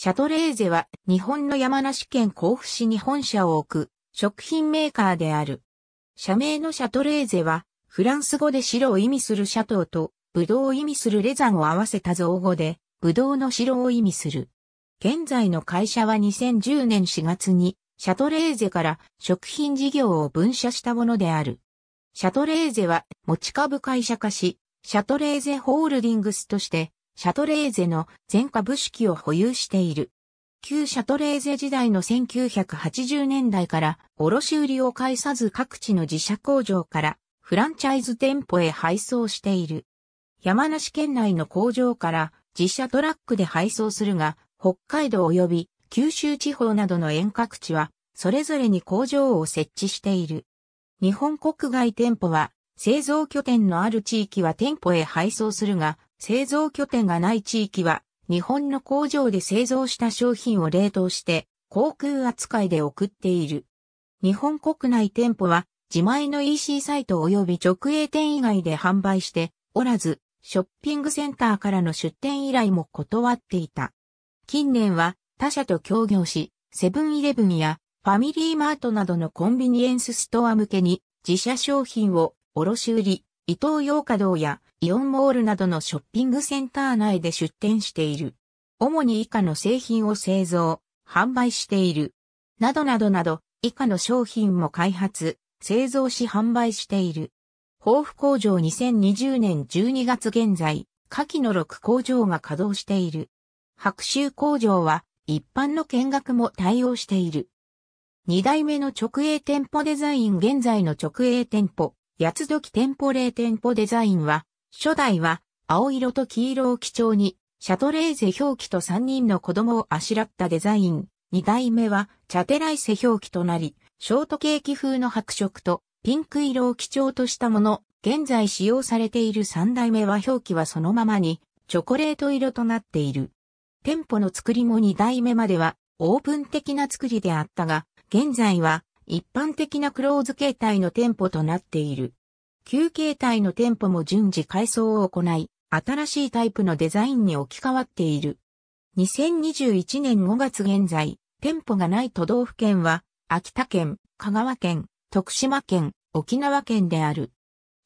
シャトレーゼは日本の山梨県甲府市に本社を置く食品メーカーである。社名のシャトレーゼはフランス語で白を意味するシャトーとブドウを意味するレザンを合わせた造語でブドウの白を意味する。現在の会社は2010年4月にシャトレーゼから食品事業を分社したものである。シャトレーゼは持ち株会社化し、シャトレーゼホールディングスとしてシャトレーゼの全株式を保有している。旧シャトレーゼ時代の1980年代から卸売を介さず各地の自社工場からフランチャイズ店舗へ配送している。山梨県内の工場から自社トラックで配送するが、北海道及び九州地方などの遠隔地は、それぞれに工場を設置している。日本国外店舗は、製造拠点のある地域は店舗へ配送するが、製造拠点がない地域は、日本の工場で製造した商品を冷凍して、航空扱いで送っている。日本国内店舗は、自前の EC サイト及び直営店以外で販売しておらず、ショッピングセンターからの出店依頼も断っていた。近年は他社と協業し、セブンイレブンやファミリーマートなどのコンビニエンスストア向けに自社商品を卸売、伊東洋華堂やイオンモールなどのショッピングセンター内で出店している。主に以下の製品を製造、販売している。などなどなど、以下の商品も開発、製造し販売している。豊富工場2020年12月現在、下記の6工場が稼働している。白州工場は一般の見学も対応している。二代目の直営店舗デザイン現在の直営店舗、八つ時店舗零店舗デザインは初代は青色と黄色を基調に、シャトレーゼ表記と3人の子供をあしらったデザイン。2代目はチャテライセ表記となり、ショートケーキ風の白色とピンク色を基調としたもの。現在使用されている3代目は表記はそのままに、チョコレート色となっている。店舗の作りも2代目まではオープン的な作りであったが、現在は一般的なクローズ形態の店舗となっている。旧形態の店舗も順次改装を行い、新しいタイプのデザインに置き換わっている。2021年5月現在、店舗がない都道府県は、秋田県、香川県、徳島県、沖縄県である。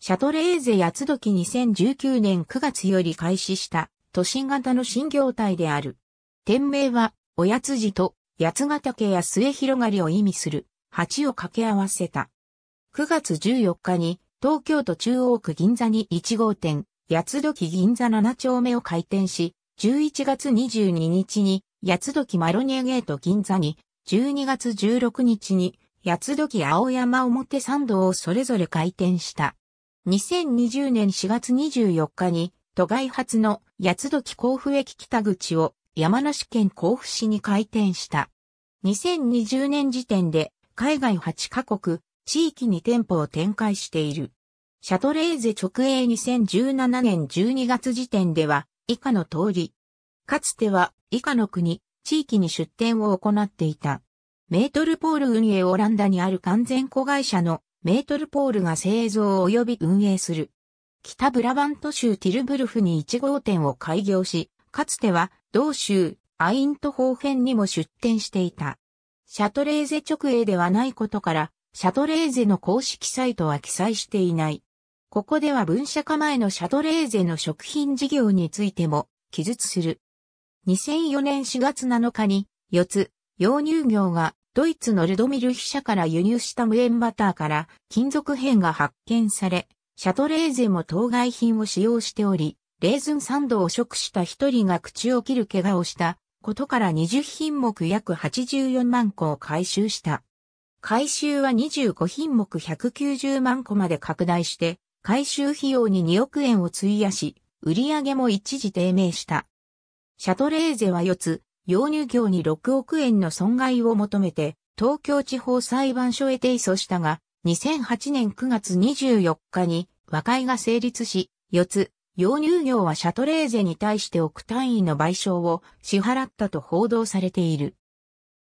シャトレーゼ八つ時2019年9月より開始した都心型の新業態である。店名は、おやつじと、八ヶ岳や末広がりを意味する、8を掛け合わせた。9月14日に、東京都中央区銀座に1号店、八時銀座7丁目を開店し、11月22日に八時マロニエゲート銀座に、12月16日に八時青山表参道をそれぞれ開店した。2020年4月24日に、都外発の八時甲府駅北口を山梨県甲府市に開店した。2020年時点で海外8カ国地域に店舗を展開している。シャトレーゼ直営2017年12月時点では以下の通り。かつては以下の国、地域に出店を行っていた。メートルポール運営オランダにある完全子会社のメートルポールが製造及び運営する。北ブラバント州ティルブルフに1号店を開業し、かつては同州アイントホーフェンにも出店していた。シャトレーゼ直営ではないことから、シャトレーゼの公式サイトは記載していない。ここでは分社化前のシャトレーゼの食品事業についても記述する。2004年4月7日に、四つ、洋乳業がドイツのルドミルヒ社から輸入した無塩バターから金属片が発見され、シャトレーゼも当該品を使用しており、レーズンサンドを食した一人が口を切る怪我をしたことから20品目約84万個を回収した。回収は25品目190万個まで拡大して、回収費用に2億円を費やし、売上も一時低迷した。シャトレーゼは4つ、養乳業に6億円の損害を求めて、東京地方裁判所へ提訴したが、2008年9月24日に和解が成立し、4つ、養乳業はシャトレーゼに対して億単位の賠償を支払ったと報道されている。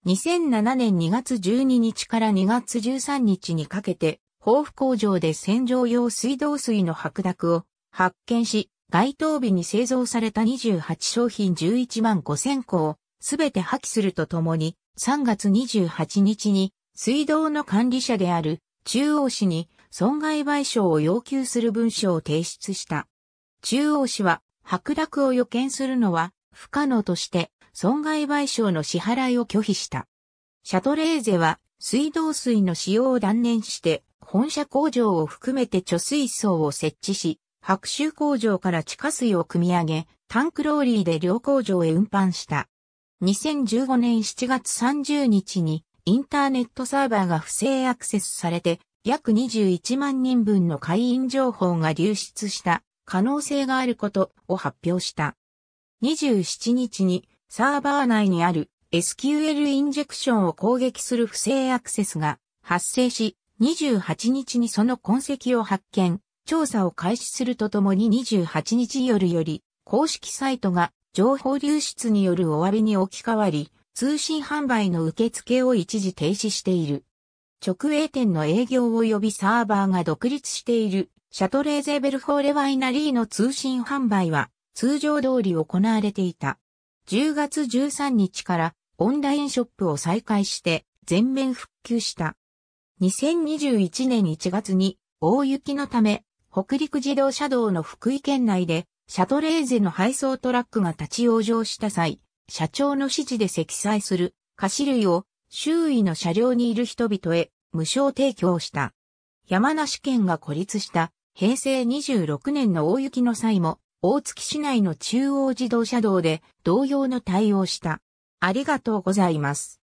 2007年2月12日から2月13日にかけて、豊富工場で洗浄用水道水の白濁を発見し、該当日に製造された28商品11万5000個をすべて破棄するとともに、3月28日に水道の管理者である中央市に損害賠償を要求する文書を提出した。中央市は白濁を予見するのは不可能として損害賠償の支払いを拒否した。シャトレーゼは水道水の使用を断念して本社工場を含めて貯水槽を設置し、白州工場から地下水を汲み上げ、タンクローリーで両工場へ運搬した。2015年7月30日にインターネットサーバーが不正アクセスされて約21万人分の会員情報が流出した可能性があることを発表した。27日にサーバー内にある SQL インジェクションを攻撃する不正アクセスが発生し、28日にその痕跡を発見、調査を開始するとともに28日夜より、公式サイトが情報流出によるお詫びに置き換わり、通信販売の受付を一時停止している。直営店の営業及びサーバーが独立しているシャトレーゼベルフォーレワイナリーの通信販売は通常通り行われていた。10月13日からオンラインショップを再開して全面復旧した。2021年1月に大雪のため北陸自動車道の福井県内でシャトレーゼの配送トラックが立ち往生した際、社長の指示で積載する菓子類を周囲の車両にいる人々へ無償提供した。山梨県が孤立した平成26年の大雪の際も大月市内の中央自動車道で同様の対応した。ありがとうございます。